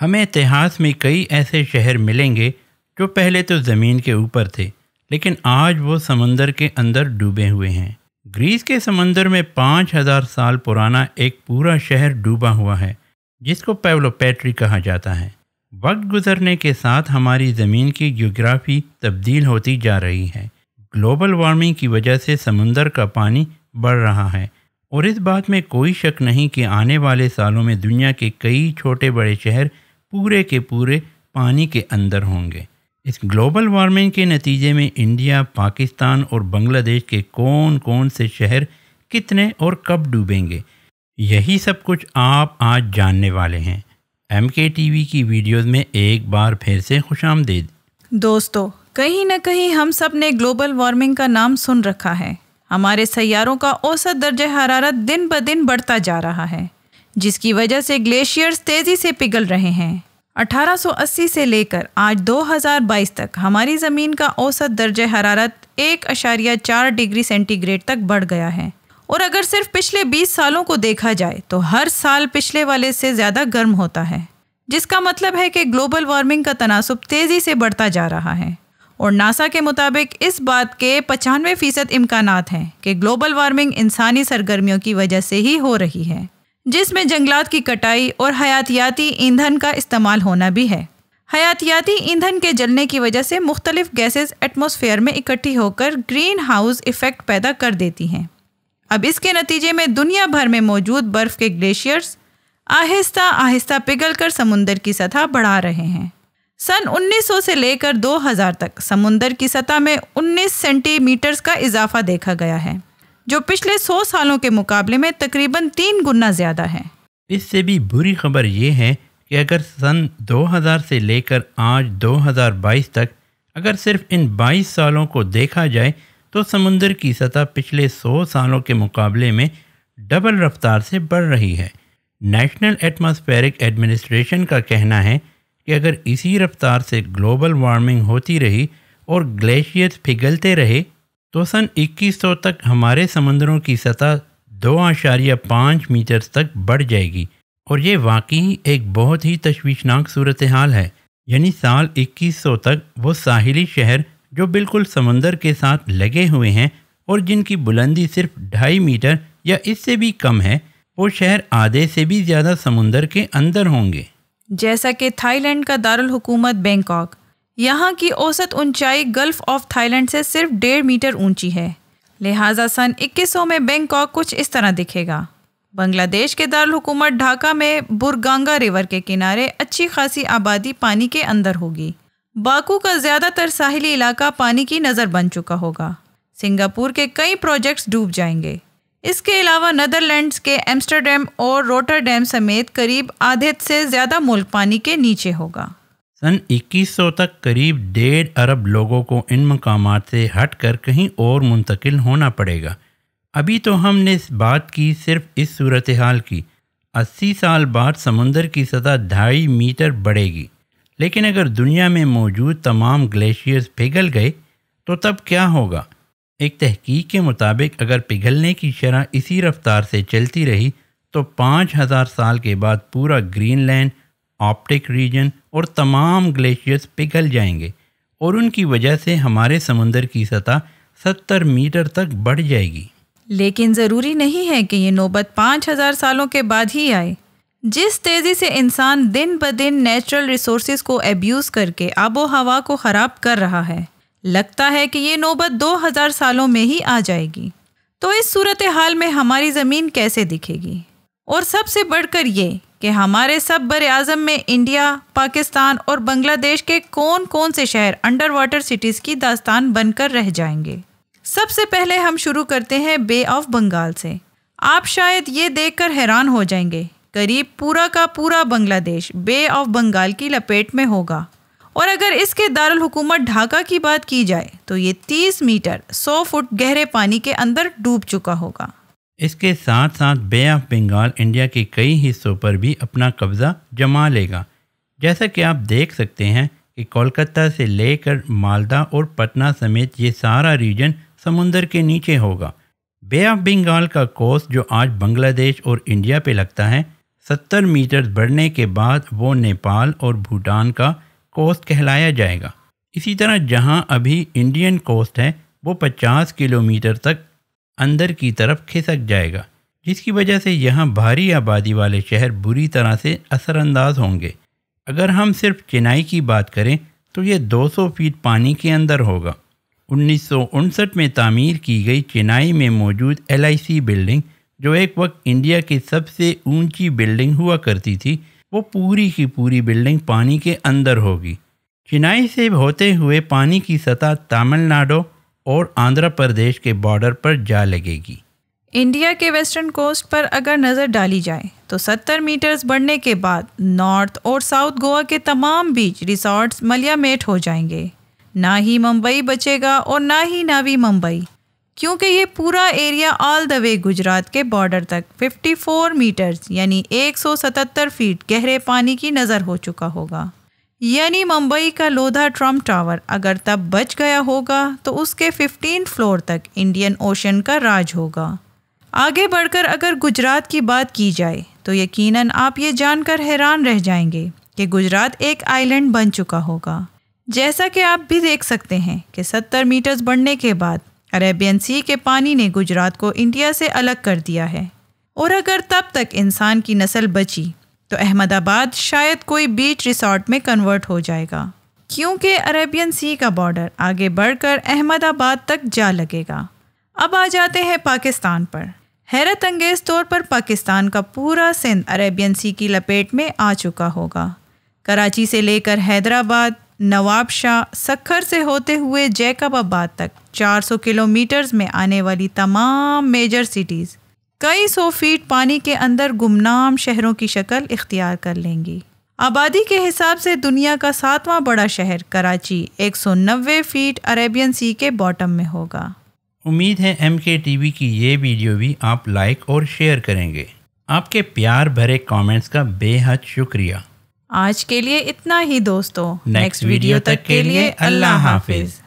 हमें इतिहास में कई ऐसे शहर मिलेंगे जो पहले तो ज़मीन के ऊपर थे लेकिन आज वो समंदर के अंदर डूबे हुए हैं ग्रीस के समंदर में पाँच हज़ार साल पुराना एक पूरा शहर डूबा हुआ है जिसको पेवलोपैट्री कहा जाता है वक्त गुजरने के साथ हमारी ज़मीन की जियोग्राफी तब्दील होती जा रही है ग्लोबल वार्मिंग की वजह से समंदर का पानी बढ़ रहा है और इस बात में कोई शक नहीं कि आने वाले सालों में दुनिया के कई छोटे बड़े शहर पूरे के पूरे पानी के अंदर होंगे इस ग्लोबल वार्मिंग के नतीजे में इंडिया पाकिस्तान और बांग्लादेश के कौन कौन से शहर कितने और कब डूबेंगे यही सब कुछ आप आज जानने वाले हैं एम के टी की वीडियोज़ में एक बार फिर से खुश आमदेद दोस्तों कहीं ना कहीं हम सब ने ग्लोबल वार्मिंग का नाम सुन रखा है हमारे सैारों का औसत दर्ज हरारत दिन ब दिन बढ़ता जा रहा है जिसकी वजह से ग्लेशियर्स तेज़ी से पिघल रहे हैं 1880 से लेकर आज 2022 तक हमारी ज़मीन का औसत दर्ज हरारत एक अशारिया चार डिग्री सेंटीग्रेड तक बढ़ गया है और अगर सिर्फ पिछले 20 सालों को देखा जाए तो हर साल पिछले वाले से ज़्यादा गर्म होता है जिसका मतलब है कि ग्लोबल वार्मिंग का तनासब तेज़ी से बढ़ता जा रहा है और नासा के मुताबिक इस बात के पचानवे फ़ीसद इम्कान हैं कि ग्लोबल वार्मिंग इंसानी सरगर्मियों की वजह से ही हो रही है जिसमें जंगलात की कटाई और हयातियाती ईंधन का इस्तेमाल होना भी है हयातियाती ईंधन के जलने की वजह से मुख्तलिफ गैसेज एटमॉस्फेयर में इकट्ठी होकर ग्रीन हाउस इफ़ेक्ट पैदा कर देती हैं अब इसके नतीजे में दुनिया भर में मौजूद बर्फ़ के ग्लेशियर्स आहिस्ता आहिस्ता पिघल कर समुंदर की सतह बढ़ा रहे हैं सन 1900 से लेकर 2000 तक समुंदर की सतह में 19 सेंटीमीटर्स का इजाफा देखा गया है जो पिछले 100 सालों के मुकाबले में तकरीबन तीन गुना ज़्यादा है इससे भी बुरी खबर ये है कि अगर सन 2000 से लेकर आज 2022 तक अगर सिर्फ इन 22 सालों को देखा जाए तो समुंदर की सतह पिछले 100 सालों के मुकाबले में डबल रफ्तार से बढ़ रही है नेशनल एटमॉस्फेरिक एडमिनिस्ट्रेशन का कहना है कि अगर इसी रफ्तार से ग्लोबल वार्मिंग होती रही और ग्लेशियर्स पिघलते रहे तो सन 2100 तक हमारे समंदरों की सतह दो आशारिया पाँच मीटर तक बढ़ जाएगी और ये वाकई एक बहुत ही तशवीशनाक सूरत हाल है यानी साल 2100 तक वो साहिली शहर जो बिल्कुल समंदर के साथ लगे हुए हैं और जिनकी बुलंदी सिर्फ ढाई मीटर या इससे भी कम है वो शहर आधे से भी ज़्यादा समुंदर के अंदर होंगे जैसा कि थाईलैंड का दारुल हुकूमत बैंकॉक यहाँ की औसत ऊंचाई गल्फ ऑफ थाईलैंड से सिर्फ डेढ़ मीटर ऊंची है लिहाजा सन 2100 में बैंकॉक कुछ इस तरह दिखेगा बांग्लादेश के दारकूमत ढाका में बुरगांगा रिवर के किनारे अच्छी खासी आबादी पानी के अंदर होगी बाकू का ज़्यादातर साहिली इलाका पानी की नज़र बन चुका होगा सिंगापुर के कई प्रोजेक्ट्स डूब जाएंगे इसके अलावा नदरलैंड्स के एम्स्टरडेम और रोटरडेम समेत करीब आधे से ज़्यादा मुल्क पानी के नीचे होगा सन 2100 तक करीब डेढ़ अरब लोगों को इन मकाम से हट कर कहीं और मुंतकिल होना पड़ेगा अभी तो हमने इस बात की सिर्फ इस सूरत हाल की 80 साल बाद समुंदर की सतह ढाई मीटर बढ़ेगी लेकिन अगर दुनिया में मौजूद तमाम ग्लेशियर्स पिघल गए तो तब क्या होगा एक तहकीक के मुताबिक अगर पिघलने की शरह इसी रफ्तार से चलती रही तो पाँच हज़ार साल के बाद पूरा ग्रीनलैंड ऑप्टिक रीजन और तमाम ग्लेशियर्स पिघल जाएंगे और उनकी वजह से हमारे समुंदर की सतह 70 मीटर तक बढ़ जाएगी लेकिन ज़रूरी नहीं है कि ये नौबत 5000 सालों के बाद ही आए जिस तेज़ी से इंसान दिन ब दिन नेचुरल रिसोर्स को एब्यूज़ करके आबो हवा को ख़राब कर रहा है लगता है कि ये नौबत हजार सालों में ही आ जाएगी तो इस सूरत हाल में हमारी ज़मीन कैसे दिखेगी और सबसे बढ़कर ये कि हमारे सब बर आज़म में इंडिया पाकिस्तान और बांग्लादेश के कौन कौन से शहर अंडर वाटर सिटीज़ की दास्तान बनकर रह जाएंगे सबसे पहले हम शुरू करते हैं बे ऑफ बंगाल से आप शायद ये देखकर हैरान हो जाएंगे करीब पूरा का पूरा बांग्लादेश बे ऑफ बंगाल की लपेट में होगा और अगर इसके दारुल हुकूमत ढाका की बात की जाए तो ये 30 मीटर 100 फुट गहरे पानी के अंदर डूब चुका होगा इसके साथ साथ बे ऑफ बंगाल इंडिया के कई हिस्सों पर भी अपना कब्ज़ा जमा लेगा जैसा कि आप देख सकते हैं कि कोलकाता से लेकर मालदा और पटना समेत ये सारा रीजन समुंदर के नीचे होगा बे ऑफ बंगाल का कोस जो आज बांग्लादेश और इंडिया पे लगता है सत्तर मीटर बढ़ने के बाद वो नेपाल और भूटान का कोस्ट कहलाया जाएगा इसी तरह जहाँ अभी इंडियन कोस्ट है वो 50 किलोमीटर तक अंदर की तरफ खिसक जाएगा जिसकी वजह से यहाँ भारी आबादी वाले शहर बुरी तरह से असरअंदाज होंगे अगर हम सिर्फ चेन्नई की बात करें तो ये 200 फीट पानी के अंदर होगा उन्नीस में तामीर की गई चेन्नई में मौजूद एल बिल्डिंग जो एक वक्त इंडिया की सबसे ऊंची बिल्डिंग हुआ करती थी वो पूरी की पूरी बिल्डिंग पानी के अंदर होगी चेन्नई से होते हुए पानी की सतह तमिलनाडु और आंध्र प्रदेश के बॉर्डर पर जा लगेगी इंडिया के वेस्टर्न कोस्ट पर अगर नज़र डाली जाए तो 70 मीटर्स बढ़ने के बाद नॉर्थ और साउथ गोवा के तमाम बीच रिसॉर्ट्स मलियामेट हो जाएंगे ना ही मुंबई बचेगा और ना ही नावी मुंबई क्योंकि ये पूरा area all the way Gujarat के बॉर्डर तक 54 मीटर्स यानी 177 फीट गहरे पानी की नज़र हो चुका होगा यानी मुंबई का लोधा ट्रम्प टावर अगर तब बच गया होगा तो उसके फिफ्टीन फ्लोर तक इंडियन ओशन का राज होगा आगे बढ़कर अगर गुजरात की बात की जाए तो यकीनन आप ये जानकर हैरान रह जाएंगे कि गुजरात एक आइलैंड बन चुका होगा जैसा कि आप भी देख सकते हैं कि 70 मीटर्स बढ़ने के बाद अरेबियन सी के पानी ने गुजरात को इंडिया से अलग कर दिया है और अगर तब तक इंसान की नस्ल बची तो अहमदाबाद शायद कोई बीच रिसोर्ट में कन्वर्ट हो जाएगा क्योंकि अरेबियन सी का बॉर्डर आगे बढ़कर अहमदाबाद तक जा लगेगा अब आ जाते हैं पाकिस्तान पर हैरत अंगेज तौर पर पाकिस्तान का पूरा सिंध अरेबियन सी की लपेट में आ चुका होगा कराची से लेकर हैदराबाद नवाबशाह सखर से होते हुए जैकबाबाद तक 400 किलोमीटर्स में आने वाली तमाम मेजर सिटीज़ कई सौ फीट पानी के अंदर गुमनाम शहरों की शक्ल इख्तियार कर लेंगी आबादी के हिसाब से दुनिया का सातवां बड़ा शहर कराची 190 फीट अरेबियन सी के बॉटम में होगा उम्मीद है एम के टी की ये वीडियो भी आप लाइक और शेयर करेंगे आपके प्यार भरे कमेंट्स का बेहद शुक्रिया आज के लिए इतना ही दोस्तों नेक्स्ट वीडियो तक के लिए अल्लाह हाफिज़